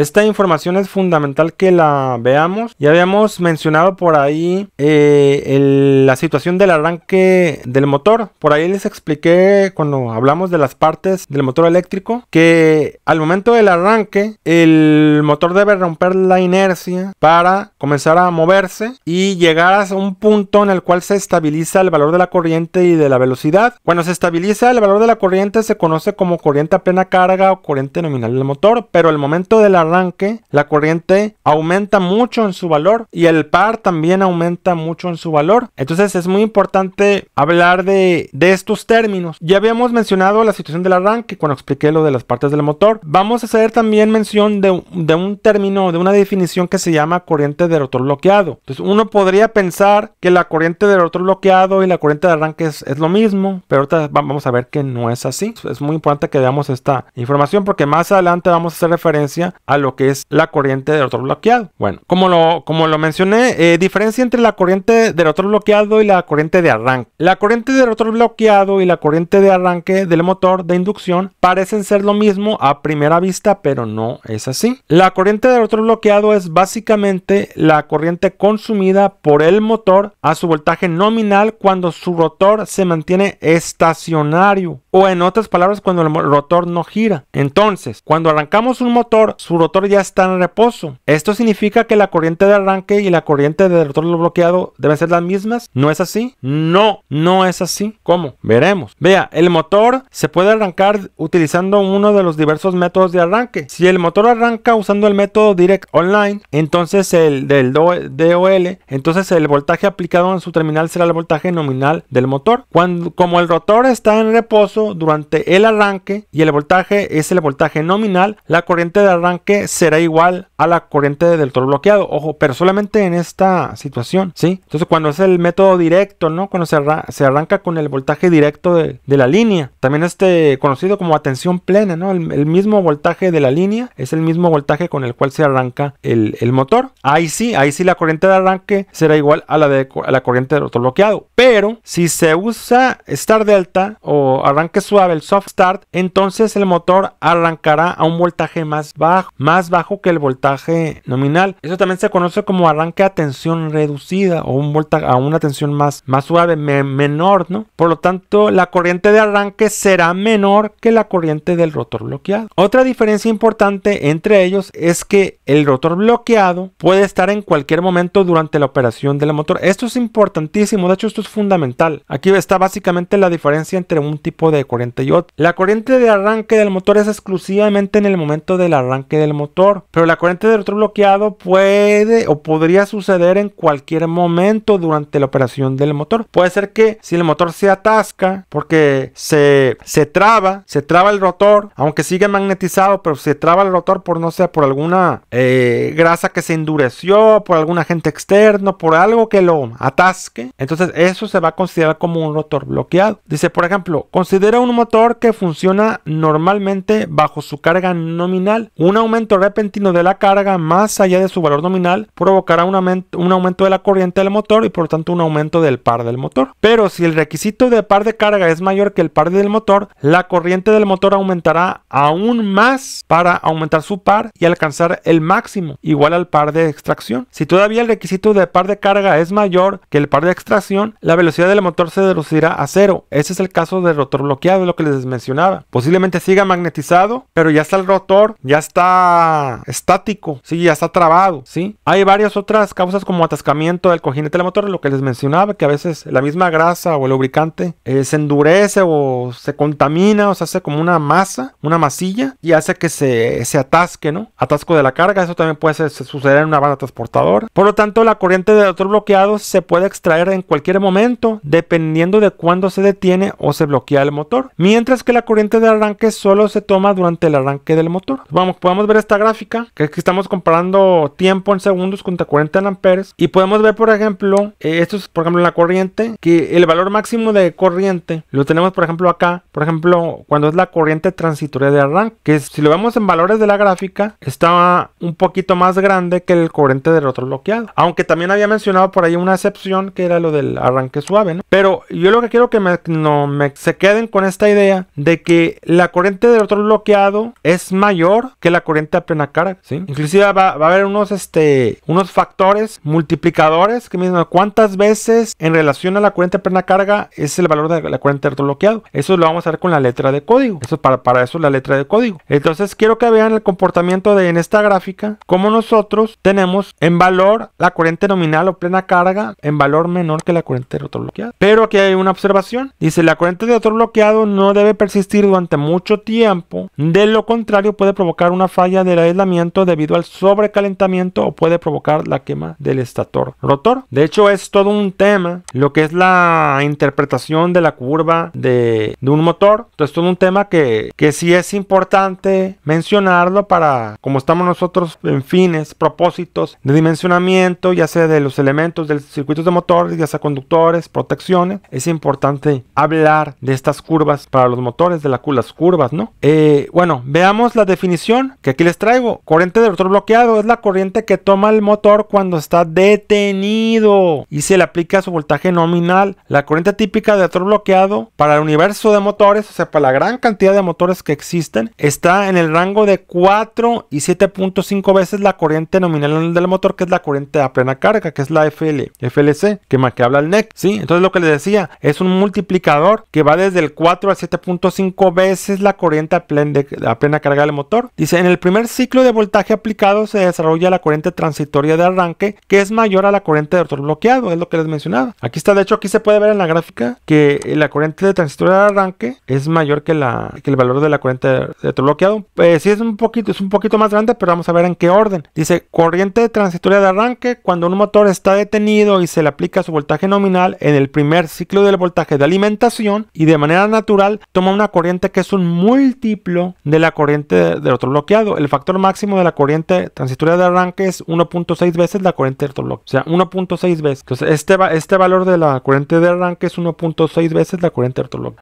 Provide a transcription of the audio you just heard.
Esta información es fundamental que la veamos. Ya habíamos mencionado por ahí eh, la situación del arranque del motor. Por ahí les expliqué cuando hablamos de las partes del motor eléctrico que al momento del arranque el motor debe romper la inercia para comenzar a moverse y llegar a un punto en el cual se estabiliza el valor de la corriente y de la velocidad. Cuando se estabiliza el valor de la corriente se conoce como corriente a plena carga o corriente nominal del motor, pero al momento del arranque arranque, la corriente aumenta mucho en su valor y el par también aumenta mucho en su valor. Entonces es muy importante hablar de, estos términos. Ya habíamos mencionado la situación del arranque cuando expliqué lo de las partes del motor. Vamos a hacer también mención de, un término, de una definición que se llama corriente de rotor bloqueado. Entonces uno podría pensar que la corriente de rotor bloqueado y la corriente de arranque es, lo mismo, pero vamos a ver que no es así. Es muy importante que veamos esta información porque más adelante vamos a hacer referencia a lo que es la corriente del rotor bloqueado. Bueno, como lo, como lo mencioné, eh, diferencia entre la corriente del rotor bloqueado y la corriente de arranque. La corriente del rotor bloqueado y la corriente de arranque del motor de inducción parecen ser lo mismo a primera vista, pero no es así. La corriente del rotor bloqueado es básicamente la corriente consumida por el motor a su voltaje nominal cuando su rotor se mantiene estacionario o en otras palabras cuando el rotor no gira. Entonces, cuando arrancamos un motor, su rotor ya está en reposo. Esto significa que la corriente de arranque y la corriente del rotor bloqueado deben ser las mismas. ¿No es así? No, no es así. ¿Cómo? Veremos. Vea, el motor se puede arrancar utilizando uno de los diversos métodos de arranque. Si el motor arranca usando el método Direct Online, entonces el del DOL, entonces el voltaje aplicado en su terminal será el voltaje nominal del motor. Cuando, como el rotor está en reposo durante el arranque y el voltaje es el voltaje nominal, la corriente de arranque será igual a la corriente del toro bloqueado. Ojo, pero solamente en esta situación, ¿sí? Entonces cuando es el método directo, ¿no? Cuando se, arranca con el voltaje directo de, la línea. También este conocido como atención plena, ¿no? El, mismo voltaje de la línea es el mismo voltaje con el cual se arranca el, motor. Ahí sí, ahí sí la corriente de arranque será igual a la, la corriente del otro bloqueado. Pero si se usa Star Delta o arranque suave, el soft start, entonces el motor arrancará a un voltaje más bajo más bajo que el voltaje nominal. Eso también se conoce como arranque a tensión reducida o un voltaje a una tensión más, más suave, menor, ¿no? Por lo tanto, la corriente de arranque será menor que la corriente del rotor bloqueado. Otra diferencia importante entre ellos es que el rotor bloqueado puede estar en cualquier momento durante la operación del motor. Esto es importantísimo, de hecho esto es fundamental. Aquí está básicamente la diferencia entre un tipo de corriente y otro. La corriente de arranque del motor es exclusivamente en el momento del arranque del motor, pero la corriente del rotor bloqueado puede o podría suceder en cualquier momento durante la operación del motor. Puede ser que si el motor se atasca porque se, se traba, se traba el rotor, aunque sigue magnetizado, pero se traba el rotor por no sea por alguna eh, grasa que se endureció, por algún agente externo, por algo que lo atasque. Entonces eso se va a considerar como un rotor bloqueado. Dice, por ejemplo, considera un motor que funciona normalmente bajo su carga nominal. Un aumento repentino de la carga más allá de su valor nominal provocará un aumento, de la corriente del motor y por tanto un aumento del par del motor. Pero si el requisito de par de carga es mayor que el par del motor, la corriente del motor aumentará aún más para aumentar su par y alcanzar el máximo igual al par de extracción. Si todavía el requisito de par de carga es mayor que el par de extracción, la velocidad del motor se reducirá a cero. Ese es el caso del rotor bloqueado, lo que les mencionaba. Posiblemente siga magnetizado, pero ya está el rotor, ya está estático, si ya está trabado, sí. Hay varias otras causas como atascamiento del cojinete del motor, lo que les mencionaba, que a veces la misma grasa o el lubricante eh, se endurece o se contamina o se hace como una masa, una masilla y hace que se, se atasque, ¿no? Atasco de la carga, eso también puede suceder en una banda transportadora. Por lo tanto, la corriente del motor bloqueado se puede extraer en cualquier momento, dependiendo de cuándo se detiene o se bloquea el motor, mientras que la corriente de arranque solo se toma durante el arranque del motor. Vamos, podemos ver esta gráfica, que estamos comparando tiempo en segundos contra 40 en amperes, y podemos ver, por ejemplo, eh, esto es, por ejemplo, la corriente, que el valor máximo de corriente lo tenemos, por ejemplo, acá, por ejemplo, cuando es la corriente transitoria de arranque, que si lo vemos en valores de la gráfica, está un poquito más grande que el corriente Del otro bloqueado, aunque también había mencionado por ahí una excepción que era lo del arranque suave, Pero yo lo que quiero que no, se queden con esta idea de que la corriente del otro bloqueado es mayor que la corriente de a plena carga ¿sí? Inclusive va, a haber unos, este, unos factores multiplicadores que dicen cuántas veces en relación a la corriente a plena carga es el valor de la corriente de bloqueado. Eso lo vamos a ver con la letra de código. Eso para, para eso la letra de código. Entonces quiero que vean el comportamiento de en esta gráfica, como nosotros tenemos en valor la corriente nominal o plena carga en valor menor que la corriente de rotor bloqueado. Pero aquí hay una observación. Dice, la corriente de otro bloqueado no debe persistir durante mucho tiempo. De lo contrario puede provocar una falla del aislamiento debido al sobrecalentamiento o puede provocar la quema del estator rotor. De hecho, es todo un tema lo que es la interpretación de la curva de, un motor. Entonces, todo un tema que, que sí es importante mencionarlo para, como estamos nosotros en fines, propósitos de dimensionamiento, ya sea de los elementos del circuito de motor, ya sea conductores, protecciones, es importante hablar de estas curvas para los motores, de la, las curvas, ¿no? Eh, bueno, veamos la definición que les traigo. Corriente de rotor bloqueado es la corriente que toma el motor cuando está detenido y se le aplica su voltaje nominal. La corriente típica de rotor bloqueado para el universo de motores, o sea, para la gran cantidad de motores que existen, está en el rango de 4 y 7.5 veces la corriente nominal del motor, que es la corriente a plena carga, que es la FL, FLC, que más que habla el NEC. ¿sí? Entonces lo que les decía, es un multiplicador que va desde el 4 a 7.5 veces la corriente a plena, a plena carga del motor. Dice, en el primer primer ciclo de voltaje aplicado se desarrolla la corriente transitoria de arranque, que es mayor a la corriente de rotor bloqueado, es lo que les mencionaba. Aquí está, de hecho, aquí se puede ver en la gráfica que eh, la corriente de transitoria de arranque es mayor que, la, que el valor de la corriente de rotor bloqueado. pues sí es un poquito, es un poquito más grande, pero vamos a ver en qué orden. Dice corriente transitoria de arranque cuando un motor está detenido y se le aplica su voltaje nominal en el primer ciclo del voltaje de alimentación y de manera natural toma una corriente que es un múltiplo de la corriente de rotor bloqueado el factor máximo de la corriente transitoria de arranque es 1.6 veces la corriente de bloque. O sea, 1.6 veces. Entonces, este, este valor de la corriente de arranque es 1.6 veces la corriente de bloque.